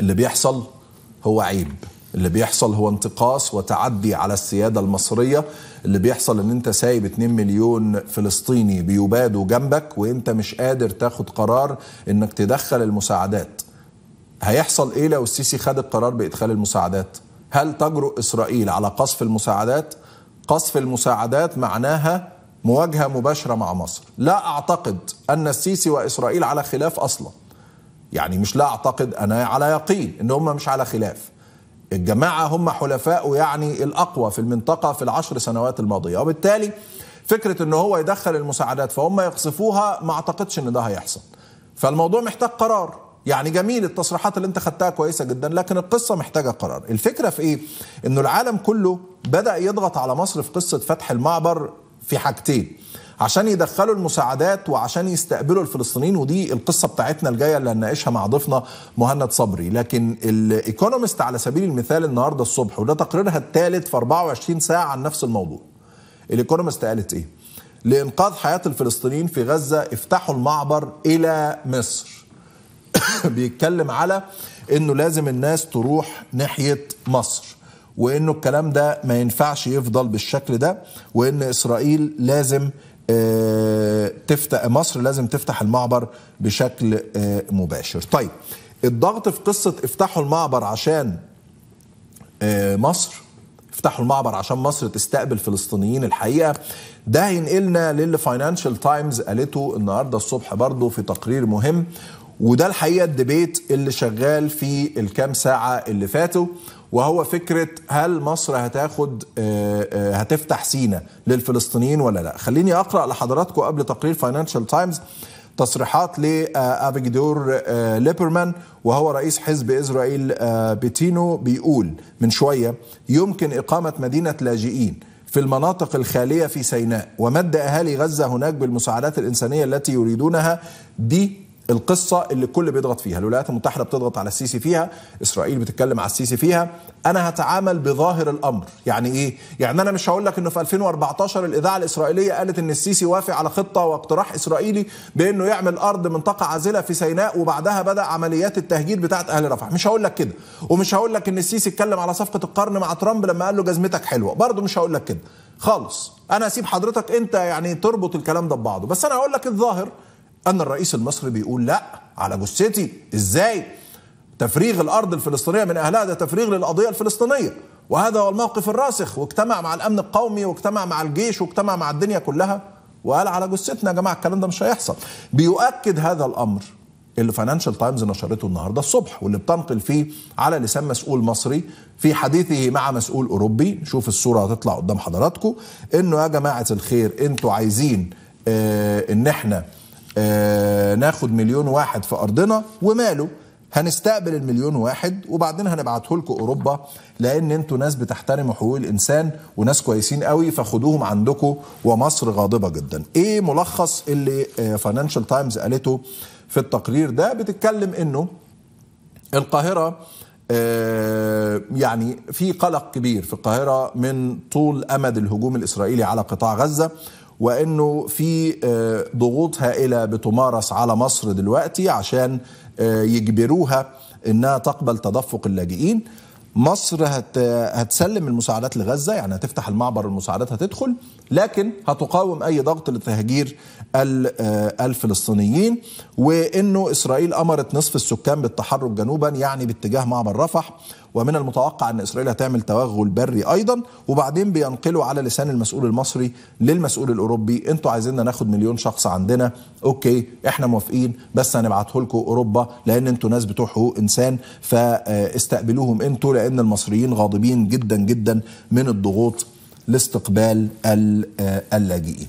اللي بيحصل هو عيب اللي بيحصل هو انتقاص وتعدي على السيادة المصرية اللي بيحصل ان انت سايب 2 مليون فلسطيني بيبادوا جنبك وانت مش قادر تاخد قرار انك تدخل المساعدات هيحصل ايه لو السيسي خد القرار بادخال المساعدات هل تجرؤ اسرائيل على قصف المساعدات قصف المساعدات معناها مواجهه مباشره مع مصر لا اعتقد ان السيسي واسرائيل على خلاف اصلا يعني مش لا أعتقد أنا على يقين إن هم مش على خلاف الجماعة هم حلفاء يعني الأقوى في المنطقة في العشر سنوات الماضية وبالتالي فكرة إن هو يدخل المساعدات فهم يقصفوها ما أعتقدش إن ده هيحصل فالموضوع محتاج قرار يعني جميل التصريحات اللي انت خدتها كويسة جدا لكن القصة محتاجة قرار الفكرة في ايه انه العالم كله بدأ يضغط على مصر في قصة فتح المعبر في حاجتين عشان يدخلوا المساعدات وعشان يستقبلوا الفلسطينيين ودي القصه بتاعتنا الجايه اللي هنناقشها مع ضيفنا مهند صبري لكن الايكونومست على سبيل المثال النهارده الصبح وده تقريرها الثالث في 24 ساعه عن نفس الموضوع الايكونومست قالت ايه لانقاذ حياه الفلسطينيين في غزه افتحوا المعبر الى مصر بيتكلم على انه لازم الناس تروح ناحيه مصر وانه الكلام ده ما ينفعش يفضل بالشكل ده وان اسرائيل لازم آه، تفتح مصر لازم تفتح المعبر بشكل آه، مباشر طيب الضغط في قصة افتحوا المعبر عشان آه، مصر افتحوا المعبر عشان مصر تستقبل فلسطينيين الحقيقة ده هينقلنا للفاينانشال تايمز قالته النهاردة الصبح برضو في تقرير مهم وده الحقيقه الدبيت اللي شغال في الكام ساعه اللي فاتوا وهو فكره هل مصر هتاخد آه، آه، هتفتح سينا للفلسطينيين ولا لا خليني اقرا لحضراتكم قبل تقرير فاينانشال تايمز تصريحات لافيجدور آه، ليبرمان وهو رئيس حزب اسرائيل بيتينو بيقول من شويه يمكن اقامه مدينه لاجئين في المناطق الخاليه في سيناء ومد اهالي غزه هناك بالمساعدات الانسانيه التي يريدونها دي القصه اللي الكل بيضغط فيها الولايات المتحده بتضغط على السيسي فيها اسرائيل بتتكلم على السيسي فيها انا هتعامل بظاهر الامر يعني ايه يعني انا مش هقول لك انه في 2014 الاذاعه الاسرائيليه قالت ان السيسي وافق على خطه واقتراح اسرائيلي بانه يعمل ارض منطقه عازله في سيناء وبعدها بدا عمليات التهجير بتاعه اهل رفح مش هقول لك كده ومش هقول لك ان السيسي اتكلم على صفقه القرن مع ترامب لما قال له جزمتك حلوه برضه مش هقول لك كده خالص انا هسيب حضرتك انت يعني تربط الكلام ده ببعضه بس انا هقول لك الظاهر أن الرئيس المصري بيقول لا على جثتي إزاي تفريغ الأرض الفلسطينية من أهلها ده تفريغ للقضية الفلسطينية وهذا هو الموقف الراسخ واجتمع مع الأمن القومي واجتمع مع الجيش واجتمع مع الدنيا كلها وقال على جثتنا يا جماعة الكلام ده مش هيحصل بيؤكد هذا الأمر اللي فاينانشال تايمز نشرته النهارده الصبح واللي بتنقل فيه على لسان مسؤول مصري في حديثه مع مسؤول اوروبي شوف الصوره هتطلع قدام حضراتكم انه يا جماعه الخير انتوا عايزين اه ان احنا آه ناخد مليون واحد في ارضنا وماله هنستقبل المليون واحد وبعدين هنبعته لكم اوروبا لان انتوا ناس بتحترموا حقوق الانسان وناس كويسين قوي فخدوهم عندكم ومصر غاضبه جدا ايه ملخص اللي فاينانشال آه، تايمز قالته في التقرير ده بتتكلم انه القاهره آه، يعني في قلق كبير في القاهره من طول امد الهجوم الاسرائيلي على قطاع غزه وانه في آه، ضغوط هائله بتمارس على مصر دلوقتي عشان آه، يجبروها انها تقبل تدفق اللاجئين مصر هت هتسلم المساعدات لغزه يعني هتفتح المعبر المساعدات هتدخل لكن هتقاوم اي ضغط لتهجير آه، الفلسطينيين وانه اسرائيل امرت نصف السكان بالتحرك جنوبا يعني باتجاه معبر رفح ومن المتوقع ان اسرائيل هتعمل توغل بري ايضا وبعدين بينقلوا على لسان المسؤول المصري للمسؤول الاوروبي انتوا عايزيننا ناخد مليون شخص عندنا اوكي احنا موافقين بس هنبعته لكم اوروبا لان انتوا ناس بتوع حقوق انسان فاستقبلوهم انتوا لان المصريين غاضبين جدا جدا من الضغوط لاستقبال آه، اللاجئين